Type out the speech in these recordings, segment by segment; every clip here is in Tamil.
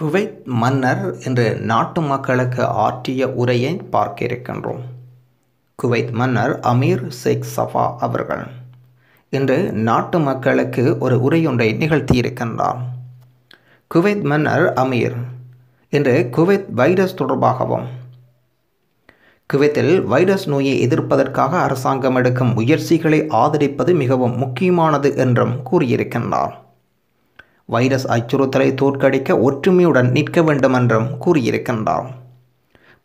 குவைத் மன்னர் என்று நாட்டு மக்களுக்கு ஆற்றிய உரையை பார்க்க இருக்கின்றோம் குவைத் மன்னர் அமீர் ஷேக் சஃபா அவர்கள் இன்று நாட்டு மக்களுக்கு ஒரு உரையொன்றை நிகழ்த்தியிருக்கின்றார் குவைத் மன்னர் அமீர் இன்று குவைத் வைரஸ் தொடர்பாகவும் குவைத்தில் வைரஸ் நோயை எதிர்ப்பதற்காக அரசாங்கம் எடுக்கும் முயற்சிகளை ஆதரிப்பது மிகவும் முக்கியமானது என்றும் கூறியிருக்கின்றார் வைரஸ் அச்சுறுத்தலை தோற்கடிக்க ஒற்றுமையுடன் நிற்க வேண்டும் என்றும் கூறியிருக்கின்றார்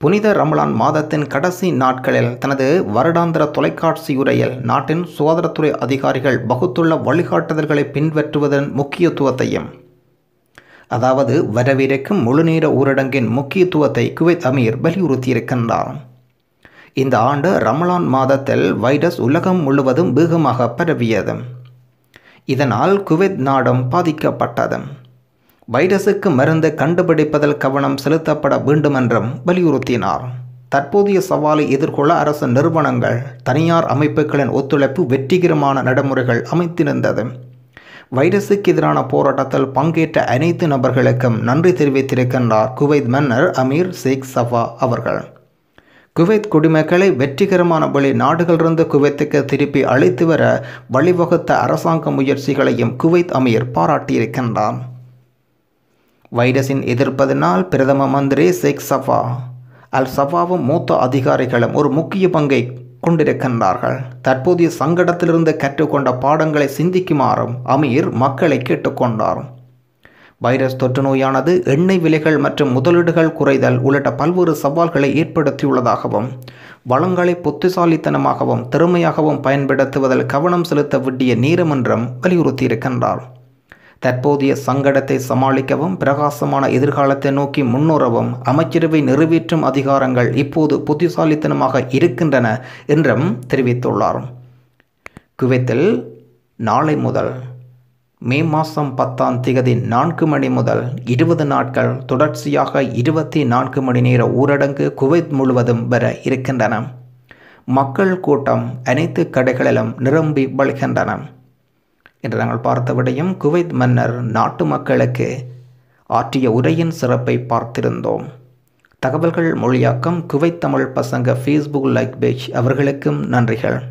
புனித ரமலான் மாதத்தின் கடைசி நாட்களில் தனது வருடாந்திர தொலைக்காட்சி உரையில் நாட்டின் சுகாதாரத்துறை அதிகாரிகள் வகுத்துள்ள வழிகாட்டுதல்களை பின்பற்றுவதன் முக்கியத்துவத்தையும் அதாவது வரவிருக்கும் முழுநேர ஊரடங்கின் முக்கியத்துவத்தை குவைத் அமீர் வலியுறுத்தியிருக்கின்றார் இந்த ஆண்டு ரமலான் மாதத்தில் வைரஸ் உலகம் முழுவதும் வேகமாக பரவியது இதனால் குவைத் நாடும் பாதிக்கப்பட்டது வைரசுக்கு மருந்து கண்டுபிடிப்பதில் கவனம் செலுத்தப்பட வேண்டுமென்றும் வலியுறுத்தினார் தற்போதைய சவாலை எதிர்கொள்ள அரசு நிறுவனங்கள் தனியார் அமைப்புகளின் ஒத்துழைப்பு வெற்றிகரமான நடைமுறைகள் அமைத்திருந்தது வைரஸுக்கு எதிரான போராட்டத்தில் பங்கேற்ற அனைத்து நபர்களுக்கும் நன்றி தெரிவித்திருக்கின்றார் குவைத் மன்னர் அமீர் ஷேக் சஃபா அவர்கள் குவைத் குடிமக்களை வெற்றிகரமான வழி நாடுகளிலிருந்து குவைத்துக்கு திருப்பி அழைத்து வர வழிவகுத்த அரசாங்க முயற்சிகளையும் குவைத் அமீர் பாராட்டியிருக்கின்றார் வைரஸின் எதிர்ப்பதனால் பிரதம மந்திரி ஷேக் சஃபா அல் சஃபாவும் மூத்த அதிகாரிகளும் ஒரு முக்கிய பங்கை கொண்டிருக்கின்றார்கள் தற்போதைய சங்கடத்திலிருந்து கற்றுக்கொண்ட பாடங்களை சிந்திக்குமாறும் அமீர் மக்களை கேட்டுக்கொண்டார் வைரஸ் தொற்று நோயானது எண்ணெய் விலைகள் மற்றும் முதலீடுகள் குறைதல் உள்ளிட்ட பல்வேறு சவால்களை ஏற்படுத்தியுள்ளதாகவும் வளங்களை புத்திசாலித்தனமாகவும் திறமையாகவும் பயன்படுத்துவதில் கவனம் செலுத்த வேண்டிய நீரமன்றம் வலியுறுத்தியிருக்கின்றார் தற்போதைய சங்கடத்தை சமாளிக்கவும் பிரகாசமான எதிர்காலத்தை நோக்கி முன்னோரவும் அமைச்சரவை நிறைவேற்றும் அதிகாரங்கள் இப்போது புத்திசாலித்தனமாக இருக்கின்றன என்றும் தெரிவித்துள்ளார் குவைத்தில் நாளை முதல் மே மாதம் பத்தாம் திகதி நான்கு மணி முதல் இருபது நாட்கள் தொடர்ச்சியாக இருபத்தி நான்கு மணி நேர ஊரடங்கு குவைத் முழுவதும் வர இருக்கின்றன மக்கள் கூட்டம் அனைத்து கடைகளிலும் நிரம்பி வழிகின்றன என்று நாங்கள் பார்த்தபடியும் குவைத் மன்னர் நாட்டு மக்களுக்கு ஆற்றிய உரையின் சிறப்பை பார்த்திருந்தோம் தகவல்கள் மொழியாக்கம் குவைத் தமிழ் பசங்க ஃபேஸ்புக் லைக் பேஜ் அவர்களுக்கும் நன்றிகள்